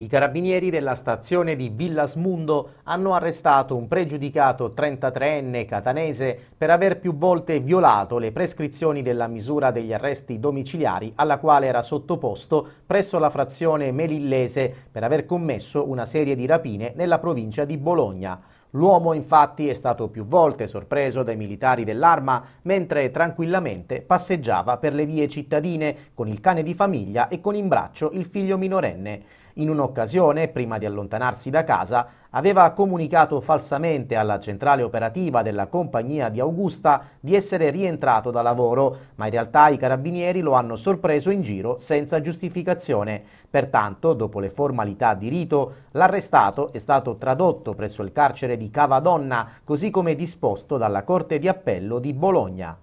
I carabinieri della stazione di Villasmundo hanno arrestato un pregiudicato 33enne catanese per aver più volte violato le prescrizioni della misura degli arresti domiciliari alla quale era sottoposto presso la frazione melillese per aver commesso una serie di rapine nella provincia di Bologna. L'uomo infatti è stato più volte sorpreso dai militari dell'arma mentre tranquillamente passeggiava per le vie cittadine con il cane di famiglia e con in braccio il figlio minorenne. In un'occasione, prima di allontanarsi da casa, aveva comunicato falsamente alla centrale operativa della compagnia di Augusta di essere rientrato da lavoro, ma in realtà i carabinieri lo hanno sorpreso in giro senza giustificazione. Pertanto, dopo le formalità di rito, l'arrestato è stato tradotto presso il carcere di Cavadonna, così come disposto dalla Corte di Appello di Bologna.